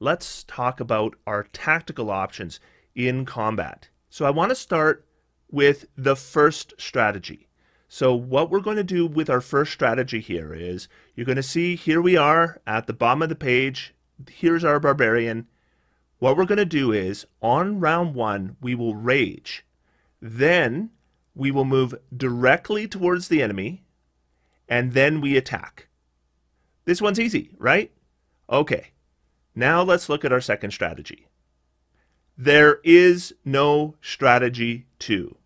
let's talk about our tactical options in combat. So I want to start with the first strategy. So what we're going to do with our first strategy here is you're going to see here we are at the bottom of the page. Here's our barbarian. What we're going to do is on round one, we will rage. Then we will move directly towards the enemy and then we attack. This one's easy, right? Okay. Now let's look at our second strategy. There is no strategy two.